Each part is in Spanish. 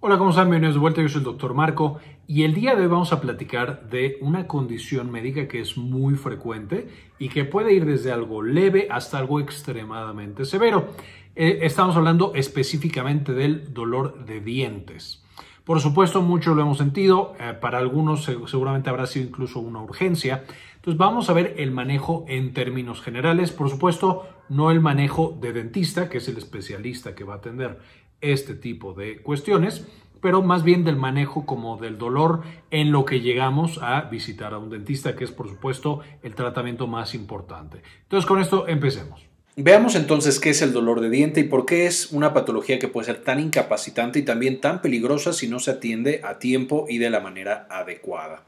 Hola, ¿cómo están? Bienvenidos de vuelta. Yo soy el doctor Marco y el día de hoy vamos a platicar de una condición médica que es muy frecuente y que puede ir desde algo leve hasta algo extremadamente severo. Eh, estamos hablando específicamente del dolor de dientes. Por supuesto, muchos lo hemos sentido, eh, para algunos seguramente habrá sido incluso una urgencia. Entonces vamos a ver el manejo en términos generales, por supuesto, no el manejo de dentista, que es el especialista que va a atender, este tipo de cuestiones, pero más bien del manejo como del dolor en lo que llegamos a visitar a un dentista, que es por supuesto el tratamiento más importante. Entonces con esto empecemos. Veamos entonces qué es el dolor de diente y por qué es una patología que puede ser tan incapacitante y también tan peligrosa si no se atiende a tiempo y de la manera adecuada.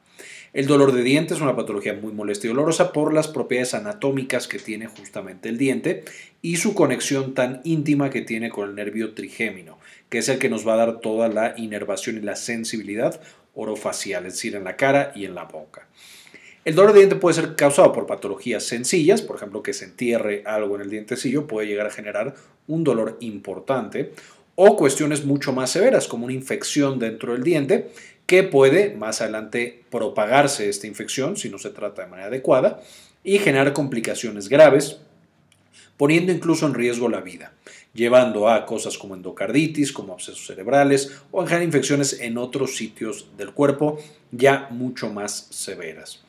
El dolor de dientes es una patología muy molesta y dolorosa por las propiedades anatómicas que tiene justamente el diente y su conexión tan íntima que tiene con el nervio trigémino, que es el que nos va a dar toda la inervación y la sensibilidad orofacial, es decir, en la cara y en la boca. El dolor de diente puede ser causado por patologías sencillas, por ejemplo, que se entierre algo en el dientecillo puede llegar a generar un dolor importante, o cuestiones mucho más severas como una infección dentro del diente que puede más adelante propagarse esta infección si no se trata de manera adecuada y generar complicaciones graves, poniendo incluso en riesgo la vida, llevando a cosas como endocarditis, como abscesos cerebrales o a infecciones en otros sitios del cuerpo ya mucho más severas.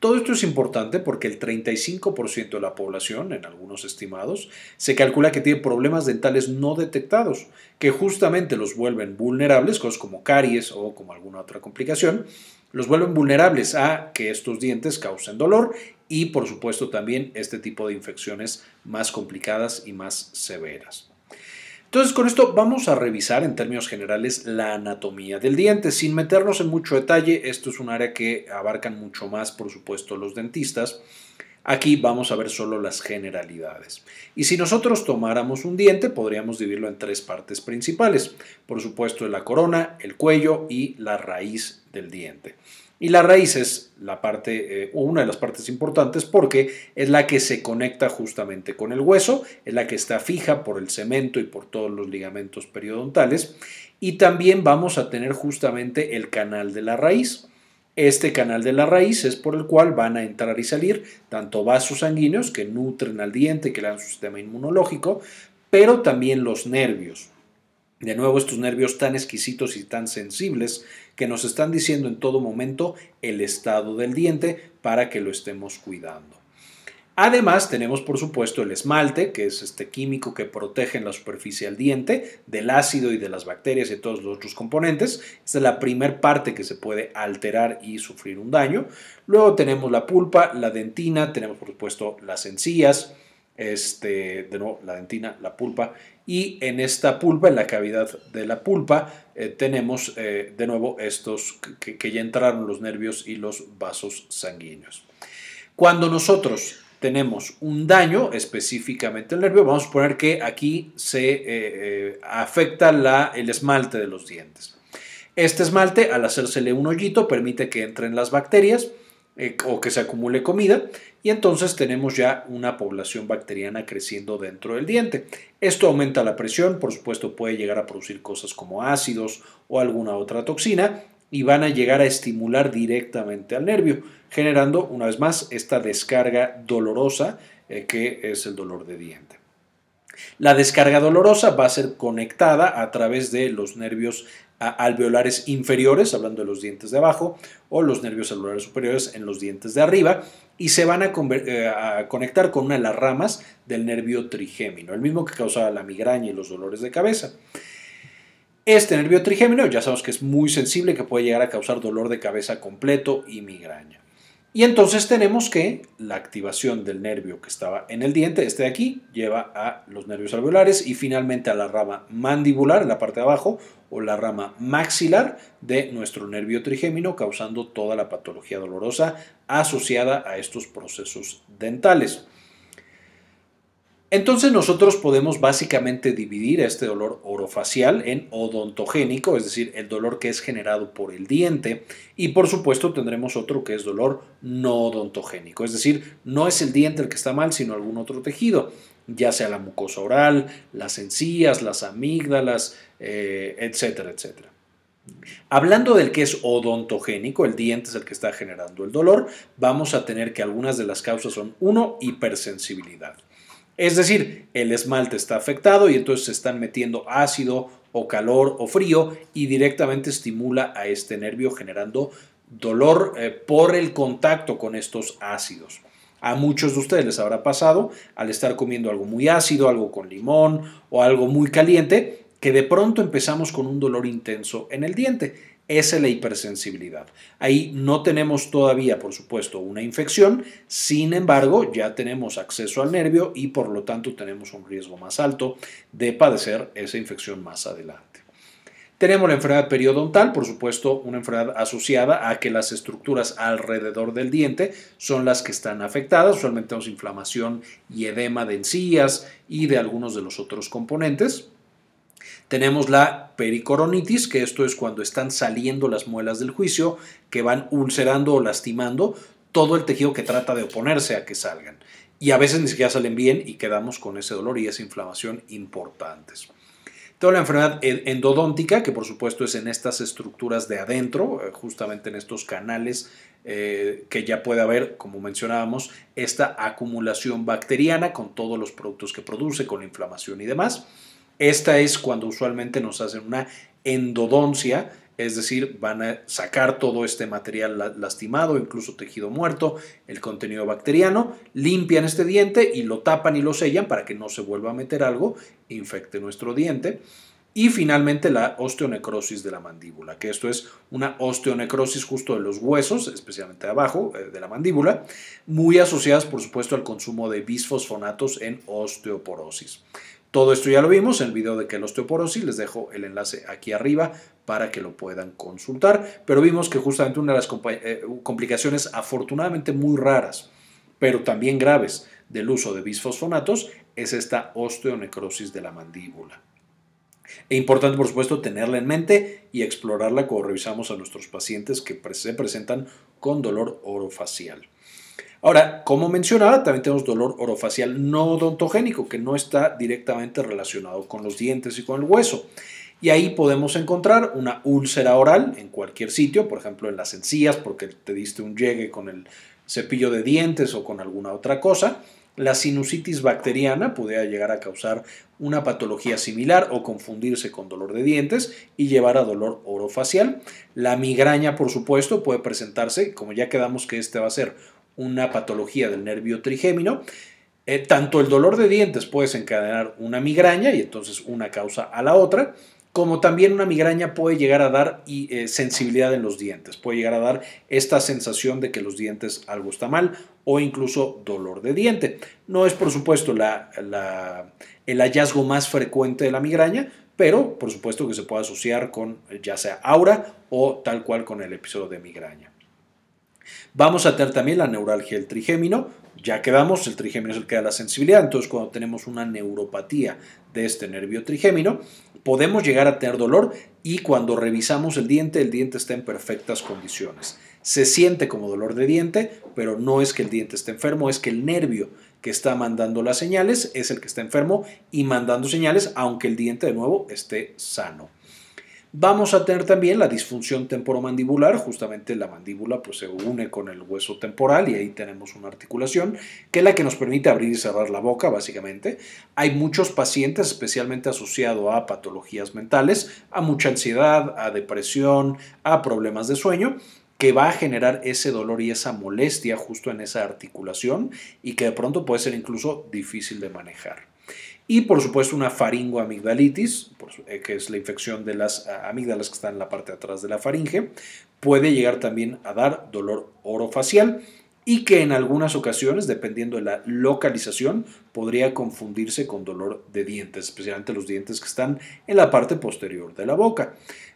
Todo esto es importante porque el 35% de la población, en algunos estimados, se calcula que tiene problemas dentales no detectados, que justamente los vuelven vulnerables, cosas como caries o como alguna otra complicación, los vuelven vulnerables a que estos dientes causen dolor y por supuesto también este tipo de infecciones más complicadas y más severas. Entonces con esto vamos a revisar en términos generales la anatomía del diente, sin meternos en mucho detalle, esto es un área que abarcan mucho más por supuesto los dentistas. Aquí vamos a ver solo las generalidades. Y si nosotros tomáramos un diente, podríamos dividirlo en tres partes principales. Por supuesto, la corona, el cuello y la raíz del diente. Y la raíz es la parte, eh, una de las partes importantes porque es la que se conecta justamente con el hueso, es la que está fija por el cemento y por todos los ligamentos periodontales. Y también vamos a tener justamente el canal de la raíz. Este canal de la raíz es por el cual van a entrar y salir tanto vasos sanguíneos que nutren al diente, que le dan su sistema inmunológico, pero también los nervios. De nuevo, estos nervios tan exquisitos y tan sensibles que nos están diciendo en todo momento el estado del diente para que lo estemos cuidando. Además, tenemos por supuesto el esmalte, que es este químico que protege en la superficie del diente del ácido y de las bacterias y todos los otros componentes. Esta es la primera parte que se puede alterar y sufrir un daño. Luego tenemos la pulpa, la dentina, tenemos por supuesto las encías, este, de nuevo, la dentina, la pulpa, y en esta pulpa, en la cavidad de la pulpa, eh, tenemos eh, de nuevo estos que, ya entraron los nervios y los vasos sanguíneos. Cuando nosotros tenemos un daño específicamente el nervio, vamos a poner que aquí se eh, afecta el esmalte de los dientes. Este esmalte, al hacérsele un hoyito, permite que entren las bacterias eh, o que se acumule comida y entonces tenemos ya una población bacteriana creciendo dentro del diente. Esto aumenta la presión, por supuesto puede llegar a producir cosas como ácidos o alguna otra toxina y van a llegar a estimular directamente al nervio, generando una vez más esta descarga dolorosa eh, que es el dolor de diente. La descarga dolorosa va a ser conectada a través de los nervios alveolares inferiores, hablando de los dientes de abajo, o los nervios alveolares superiores en los dientes de arriba, y se van a, eh, a, conectar con una de las ramas del nervio trigémino, el mismo que causa la migraña y los dolores de cabeza. Este nervio trigémino ya sabemos que es muy sensible, que puede llegar a causar dolor de cabeza completo y migraña. Y entonces tenemos que la activación del nervio que estaba en el diente, este de aquí, lleva a los nervios alveolares y finalmente a la rama mandibular en la parte de abajo o la rama maxilar de nuestro nervio trigémino, causando toda la patología dolorosa asociada a estos procesos dentales. Entonces nosotros podemos básicamente dividir este dolor orofacial en odontogénico, es decir, el dolor que es generado por el diente, y por supuesto tendremos otro que es dolor no odontogénico, es decir, no es el diente el que está mal, sino algún otro tejido, ya sea la mucosa oral, las encías, las amígdalas, eh, etcétera, etcétera. Hablando del que es odontogénico, el diente es el que está generando el dolor, vamos a tener que algunas de las causas son uno, Hipersensibilidad. Es decir, el esmalte está afectado y entonces se están metiendo ácido o calor o frío y directamente estimula a este nervio generando dolor eh, por el contacto con estos ácidos. A muchos de ustedes les habrá pasado al estar comiendo algo muy ácido, algo con limón o algo muy caliente, que de pronto empezamos con un dolor intenso en el diente. Esa es la hipersensibilidad. Ahí no tenemos todavía, por supuesto, una infección, sin embargo, ya tenemos acceso al nervio y por lo tanto tenemos un riesgo más alto de padecer esa infección más adelante. Tenemos la enfermedad periodontal, por supuesto, una enfermedad asociada a que las estructuras alrededor del diente son las que están afectadas. Usualmente tenemos inflamación y edema de encías y de algunos de los otros componentes. Tenemos la pericoronitis, que esto es cuando están saliendo las muelas del juicio, que van ulcerando o lastimando todo el tejido que trata de oponerse a que salgan. Y a veces ni siquiera salen bien y quedamos con ese dolor y esa inflamación importantes. Toda la enfermedad endodóntica, que por supuesto es en estas estructuras de adentro, eh, justamente en estos canales eh, que ya puede haber, como mencionábamos, esta acumulación bacteriana con todos los productos que produce, con inflamación y demás. Esta es cuando usualmente nos hacen una endodoncia, es decir, van a sacar todo este material lastimado, incluso tejido muerto, el contenido bacteriano, limpian este diente y lo tapan y lo sellan para que no se vuelva a meter algo, infecte nuestro diente. Y finalmente la osteonecrosis de la mandíbula, que esto es una osteonecrosis justo de los huesos, especialmente abajo eh, de la mandíbula, muy asociadas por supuesto al consumo de bisfosfonatos en osteoporosis. Todo esto ya lo vimos en el video de que la osteoporosis, les dejo el enlace aquí arriba para que lo puedan consultar, pero vimos que justamente una de las eh, complicaciones afortunadamente muy raras, pero también graves del uso de bisfosfonatos es esta osteonecrosis de la mandíbula. E importante, por supuesto, tenerla en mente y explorarla cuando revisamos a nuestros pacientes que se presentan con dolor orofacial. Ahora, como mencionaba, también tenemos dolor orofacial no odontogénico, que no está directamente relacionado con los dientes y con el hueso. Y ahí podemos encontrar una úlcera oral en cualquier sitio, por ejemplo en las encías, porque te diste un llegue con el cepillo de dientes o con alguna otra cosa. La sinusitis bacteriana podría llegar a causar una patología similar o confundirse con dolor de dientes y llevar a dolor orofacial. La migraña, por supuesto, puede presentarse, como ya quedamos que este va a ser una patología del nervio trigémino. Eh, tanto el dolor de dientes puede desencadenar una migraña y entonces una causa a la otra, como también una migraña puede llegar a dar eh, sensibilidad en los dientes, puede llegar a dar esta sensación de que los dientes algo está mal o incluso dolor de diente. No es por supuesto la, el hallazgo más frecuente de la migraña, pero por supuesto que se puede asociar con eh, ya sea aura o tal cual con el episodio de migraña. Vamos a tener también la neuralgia del trigémino, ya que vamos, el trigémino es el que da la sensibilidad, entonces cuando tenemos una neuropatía de este nervio trigémino, podemos llegar a tener dolor y cuando revisamos el diente, el diente está en perfectas condiciones. Se siente como dolor de diente, pero no es que el diente esté enfermo, es que el nervio que está mandando las señales es el que está enfermo y mandando señales aunque el diente de nuevo esté sano. Vamos a tener también la disfunción temporomandibular, justamente la mandíbula pues, se une con el hueso temporal y ahí tenemos una articulación que es la que nos permite abrir y cerrar la boca, básicamente. Hay muchos pacientes, especialmente asociados a patologías mentales, a mucha ansiedad, a depresión, a problemas de sueño, que va a generar ese dolor y esa molestia justo en esa articulación y que de pronto puede ser incluso difícil de manejar y por supuesto una faringoamigdalitis, eh, que es la infección de las ah, amígdalas que están en la parte de atrás de la faringe, puede llegar también a dar dolor orofacial y que en algunas ocasiones, dependiendo de la localización, podría confundirse con dolor de dientes, especialmente los dientes que están en la parte posterior de la boca.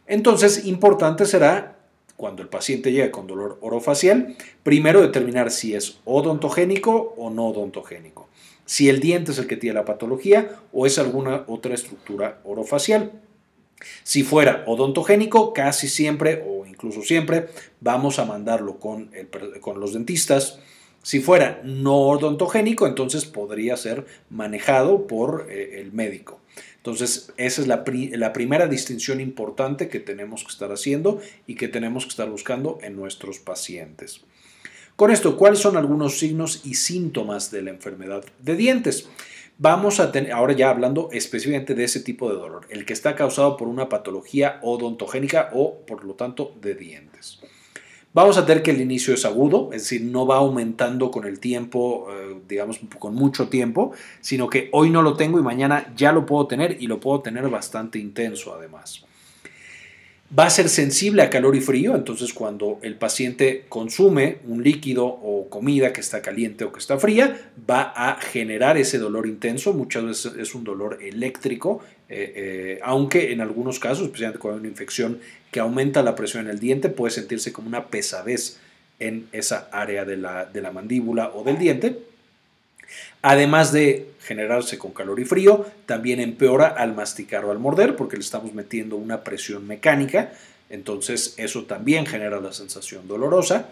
Entonces, importante será cuando el paciente llegue con dolor orofacial, primero determinar si es odontogénico o no odontogénico si el diente es el que tiene la patología o es alguna otra estructura orofacial. Si fuera odontogénico, casi siempre o incluso siempre vamos a mandarlo con, los dentistas. Si fuera no odontogénico, entonces podría ser manejado por eh, el médico. Entonces, esa es la, primera distinción importante que tenemos que estar haciendo y que tenemos que estar buscando en nuestros pacientes. Con esto, ¿cuáles son algunos signos y síntomas de la enfermedad de dientes? Vamos a tener, ahora ya hablando específicamente de ese tipo de dolor, el que está causado por una patología odontogénica o, por lo tanto, de dientes. Vamos a tener que el inicio es agudo, es decir, no va aumentando con el tiempo, eh, digamos, con mucho tiempo, sino que hoy no lo tengo y mañana ya lo puedo tener y lo puedo tener bastante intenso además va a ser sensible a calor y frío, entonces cuando el paciente consume un líquido o comida que está caliente o que está fría, va a generar ese dolor intenso, muchas veces es un dolor eléctrico, eh, eh, aunque en algunos casos, especialmente cuando hay una infección que aumenta la presión en el diente, puede sentirse como una pesadez en esa área de la mandíbula o del diente, Además de generarse con calor y frío, también empeora al masticar o al morder porque le estamos metiendo una presión mecánica, entonces eso también genera la sensación dolorosa.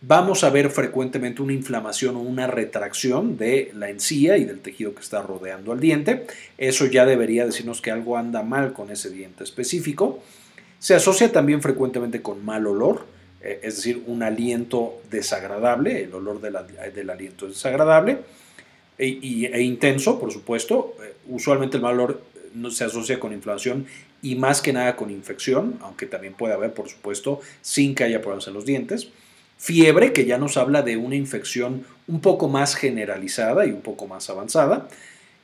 Vamos a ver frecuentemente una inflamación o una retracción de la encía y del tejido que está rodeando al diente. Eso ya debería decirnos que algo anda mal con ese diente específico. Se asocia también frecuentemente con mal olor, eh, es decir, un aliento desagradable, el olor del, aliento es desagradable e, e, intenso, por supuesto. Eh, usualmente el valor eh, no se asocia con inflamación y más que nada con infección, aunque también puede haber, por supuesto, sin que haya problemas en los dientes. Fiebre, que ya nos habla de una infección un poco más generalizada y un poco más avanzada.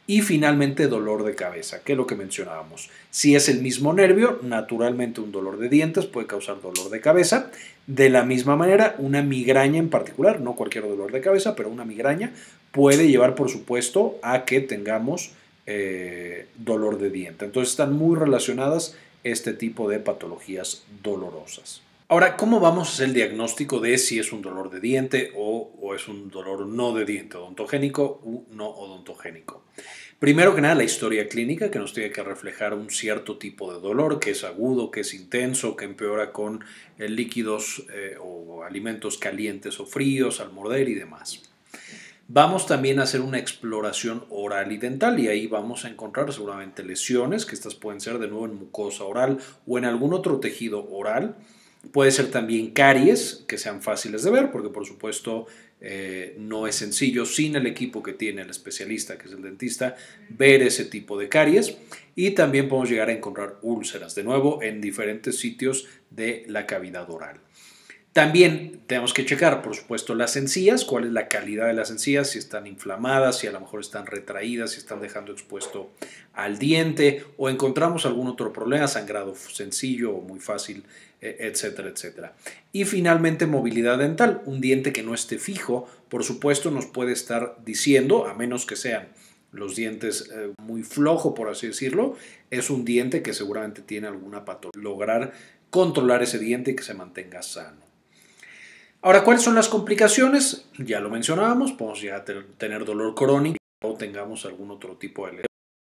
Y finalmente dolor de cabeza, que es lo que mencionábamos. Si es el mismo nervio, naturalmente un dolor de dientes puede causar dolor de cabeza. De la misma manera, una migraña en particular, no cualquier dolor de cabeza, pero una migraña puede llevar, por supuesto, a que tengamos eh, dolor de diente. Entonces están muy relacionadas este tipo de patologías dolorosas. Ahora, ¿cómo vamos a hacer el diagnóstico de si es un dolor de diente o, es un dolor no de diente, odontogénico u no odontogénico? Primero que nada, la historia clínica que nos tiene que reflejar un cierto tipo de dolor, que es agudo, que es intenso, que empeora con eh, líquidos eh, o alimentos calientes o fríos al morder y demás. Vamos también a hacer una exploración oral y dental y ahí vamos a encontrar seguramente lesiones, que estas pueden ser de nuevo en mucosa oral o en algún otro tejido oral. Puede ser también caries, que sean fáciles de ver, porque por supuesto eh, no es sencillo sin el equipo que tiene el especialista, que es el dentista, ver ese tipo de caries. Y también podemos llegar a encontrar úlceras, de nuevo, en diferentes sitios de la cavidad oral. También tenemos que checar, por supuesto, las encías, cuál es la calidad de las encías, si están inflamadas, si a lo mejor están retraídas, si están dejando expuesto al diente o encontramos algún otro problema, sangrado sencillo o muy fácil, e, etcétera, etcétera. Y finalmente, movilidad dental. Un diente que no esté fijo, por supuesto, nos puede estar diciendo, a menos que sean los dientes eh, muy flojo, por así decirlo, es un diente que seguramente tiene alguna patología. Lograr controlar ese diente y que se mantenga sano. Ahora, ¿cuáles son las complicaciones? Ya lo mencionábamos, podemos ya tener dolor crónico o tengamos algún otro tipo de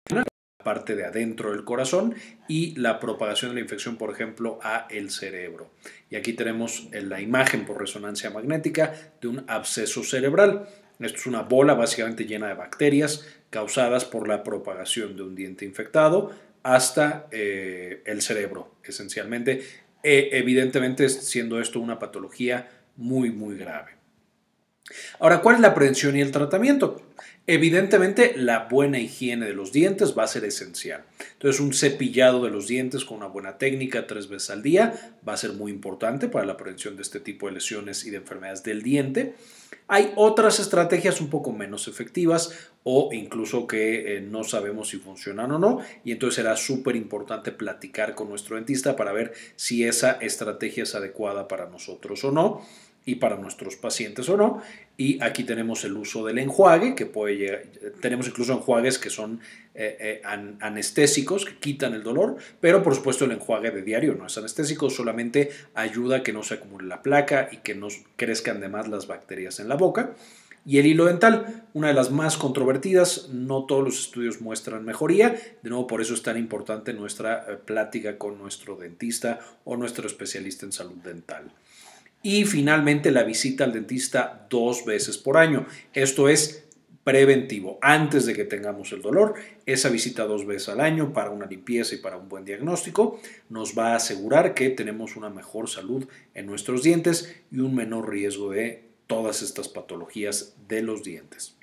lesión parte de adentro del corazón y la propagación de la infección, por ejemplo, a el cerebro. Y aquí tenemos eh, la imagen por resonancia magnética de un absceso cerebral. Esto es una bola básicamente llena de bacterias causadas por la propagación de un diente infectado hasta eh, el cerebro, esencialmente. E, evidentemente, siendo esto una patología muy, muy grave. Ahora, ¿cuál es la prevención y el tratamiento? Evidentemente, la buena higiene de los dientes va a ser esencial. Entonces, un cepillado de los dientes con una buena técnica tres veces al día va a ser muy importante para la prevención de este tipo de lesiones y de enfermedades del diente. Hay otras estrategias un poco menos efectivas o incluso que eh, no sabemos si funcionan o no y entonces será súper importante platicar con nuestro dentista para ver si esa estrategia es adecuada para nosotros o no y para nuestros pacientes o no. Y aquí tenemos el uso del enjuague, que puede llegar, tenemos incluso enjuagues que son eh, eh, anestésicos, que quitan el dolor, pero por supuesto el enjuague de diario no es anestésico, solamente ayuda a que no se acumule la placa y que no crezcan de más las bacterias en la boca. Y el hilo dental, una de las más controvertidas, no todos los estudios muestran mejoría, de nuevo por eso es tan importante nuestra eh, plática con nuestro dentista o nuestro especialista en salud dental y finalmente la visita al dentista dos veces por año. Esto es preventivo, antes de que tengamos el dolor. Esa visita dos veces al año para una limpieza y para un buen diagnóstico nos va a asegurar que tenemos una mejor salud en nuestros dientes y un menor riesgo de todas estas patologías de los dientes.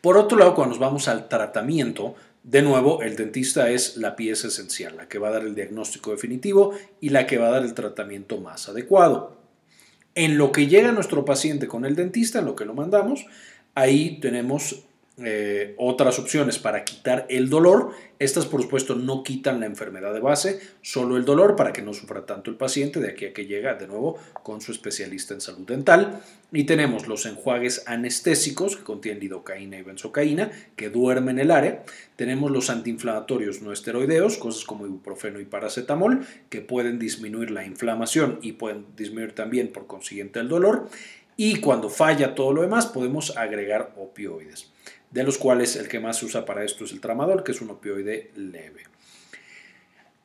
Por otro lado, cuando nos vamos al tratamiento, de nuevo, el dentista es la pieza esencial, la que va a dar el diagnóstico definitivo y la que va a dar el tratamiento más adecuado. En lo que llega nuestro paciente con el dentista, en lo que lo mandamos, ahí tenemos eh, otras opciones para quitar el dolor. Estas, por supuesto, no quitan la enfermedad de base, solo el dolor para que no sufra tanto el paciente de aquí a que llega de nuevo con su especialista en salud dental. Y tenemos los enjuagues anestésicos que contienen lidocaína y benzocaína que duermen el área. Tenemos los antiinflamatorios no esteroideos, cosas como ibuprofeno y paracetamol, que pueden disminuir la inflamación y pueden disminuir también, por consiguiente, el dolor. Y cuando falla todo lo demás, podemos agregar opioides de los cuales el que más se usa para esto es el Tramadol, que es un opioide leve.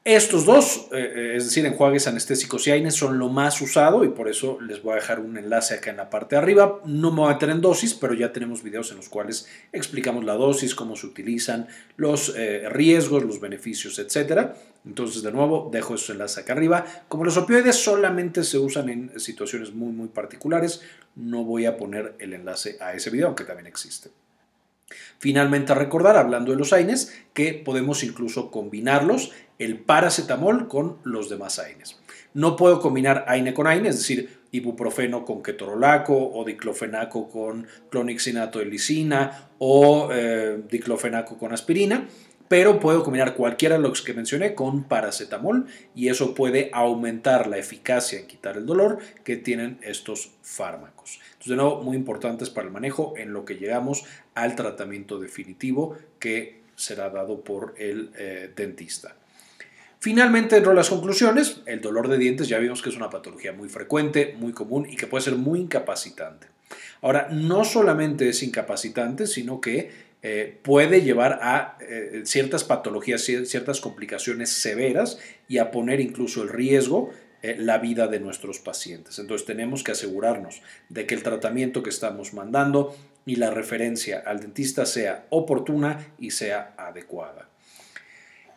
Estos dos, eh, es decir, enjuagues anestésicos y AINES, son lo más usado y por eso les voy a dejar un enlace acá en la parte de arriba. No me voy a meter en dosis, pero ya tenemos videos en los cuales explicamos la dosis, cómo se utilizan, los eh, riesgos, los beneficios, etc. Entonces, de nuevo, dejo ese enlace acá arriba. Como los opioides solamente se usan en situaciones muy, muy particulares, no voy a poner el enlace a ese video, aunque también existe. Finalmente, a recordar, hablando de los AINES, que podemos incluso combinarlos, el paracetamol con los demás AINES. No puedo combinar AINE con AINE, es decir, ibuprofeno con ketorolaco o diclofenaco con clonixinato de lisina o eh, diclofenaco con aspirina, pero puedo combinar cualquiera de los que mencioné con paracetamol y eso puede aumentar la eficacia en quitar el dolor que tienen estos fármacos de nuevo, muy importantes para el manejo en lo que llegamos al tratamiento definitivo que será dado por el eh, dentista. Finalmente, dentro de las conclusiones, el dolor de dientes ya vimos que es una patología muy frecuente, muy común y que puede ser muy incapacitante. Ahora, no solamente es incapacitante, sino que eh, puede llevar a eh, ciertas patologías, ciertas complicaciones severas y a poner incluso el riesgo eh, la vida de nuestros pacientes. Entonces tenemos que asegurarnos de que el tratamiento que estamos mandando y la referencia al dentista sea oportuna y sea adecuada.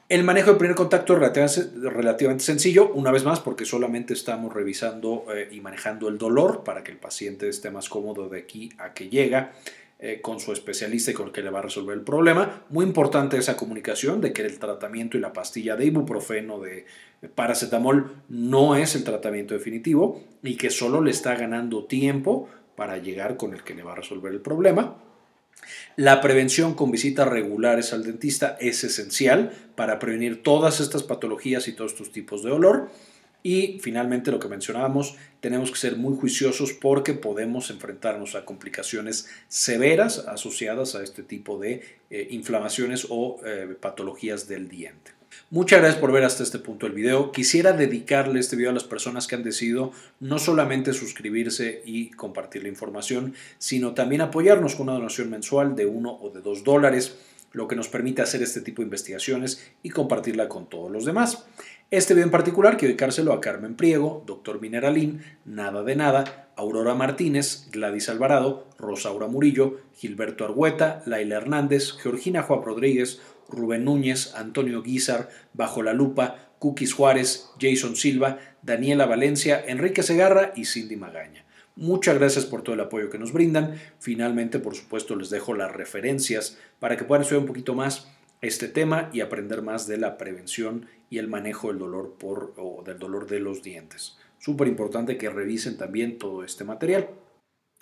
El manejo de primer contacto es relativamente sencillo, una vez más, porque solamente estamos revisando eh, y manejando el dolor para que el paciente esté más cómodo de aquí a que llega eh, con su especialista y con el que le va a resolver el problema. Muy importante esa comunicación de que el tratamiento y la pastilla de ibuprofeno, de paracetamol no es el tratamiento definitivo y que solo le está ganando tiempo para llegar con el que le va a resolver el problema. La prevención con visitas regulares al dentista es esencial para prevenir todas estas patologías y todos estos tipos de dolor. Y finalmente, lo que mencionábamos, tenemos que ser muy juiciosos porque podemos enfrentarnos a complicaciones severas asociadas a este tipo de eh, inflamaciones o eh, patologías del diente. Muchas gracias por ver hasta este punto el video. Quisiera dedicarle este video a las personas que han decidido no solamente suscribirse y compartir la información, sino también apoyarnos con una donación mensual de uno o de dos dólares, lo que nos permite hacer este tipo de investigaciones y compartirla con todos los demás. Este video en particular quiero dedicárselo a Carmen Priego, Doctor Mineralín, Nada de Nada, Aurora Martínez, Gladys Alvarado, Rosaura Murillo, Gilberto Argüeta, Laila Hernández, Georgina Juan Rodríguez, Rubén Núñez, Antonio Guizar, Bajo la Lupa, Cookies Juárez, Jason Silva, Daniela Valencia, Enrique Segarra y Cindy Magaña. Muchas gracias por todo el apoyo que nos brindan. Finalmente, por supuesto, les dejo las referencias para que puedan estudiar un poquito más este tema y aprender más de la prevención y el manejo del dolor por del dolor de los dientes. Súper importante que revisen también todo este material.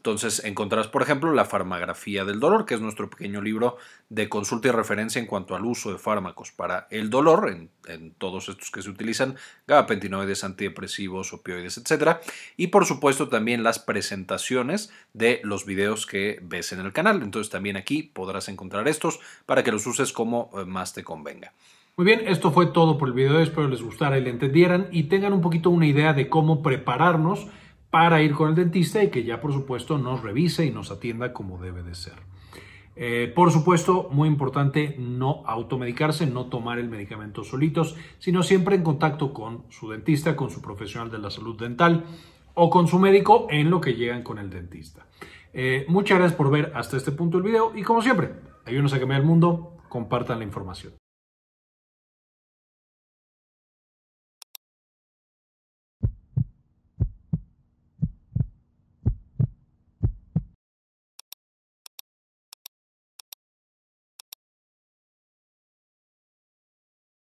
Entonces encontrarás, por ejemplo, la farmacografía del dolor, que es nuestro pequeño libro de consulta y referencia en cuanto al uso de fármacos para el dolor, en, todos estos que se utilizan, gabapentinoides, antidepresivos, opioides, etc. Y por supuesto también las presentaciones de los videos que ves en el canal. Entonces también aquí podrás encontrar estos para que los uses como eh, más te convenga. Muy bien, esto fue todo por el video. Espero les gustara y le entendieran y tengan un poquito una idea de cómo prepararnos para ir con el dentista y que ya por supuesto nos revise y nos atienda como debe de ser. Eh, por supuesto, muy importante no automedicarse, no tomar el medicamento solitos, sino siempre en contacto con su dentista, con su profesional de la salud dental o con su médico en lo que llegan con el dentista. Eh, muchas gracias por ver hasta este punto el video y como siempre, ayúdenos a cambiar el mundo, compartan la información.